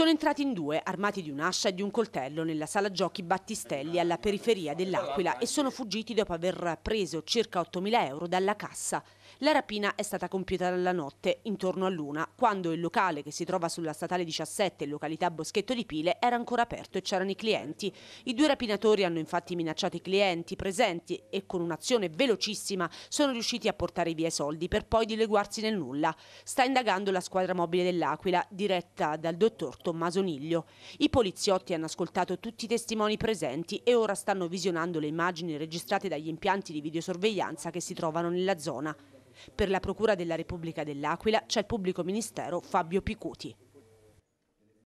Sono entrati in due, armati di un'ascia e di un coltello, nella sala giochi Battistelli alla periferia dell'Aquila e sono fuggiti dopo aver preso circa 8.000 euro dalla cassa. La rapina è stata compiuta dalla notte, intorno a luna, quando il locale che si trova sulla statale 17, località Boschetto di Pile, era ancora aperto e c'erano i clienti. I due rapinatori hanno infatti minacciato i clienti presenti e con un'azione velocissima sono riusciti a portare via i soldi per poi dileguarsi nel nulla. Sta indagando la squadra mobile dell'Aquila, diretta dal dottor Tommaso. Tommaso Niglio. I poliziotti hanno ascoltato tutti i testimoni presenti e ora stanno visionando le immagini registrate dagli impianti di videosorveglianza che si trovano nella zona. Per la Procura della Repubblica dell'Aquila c'è il pubblico ministero Fabio Picuti.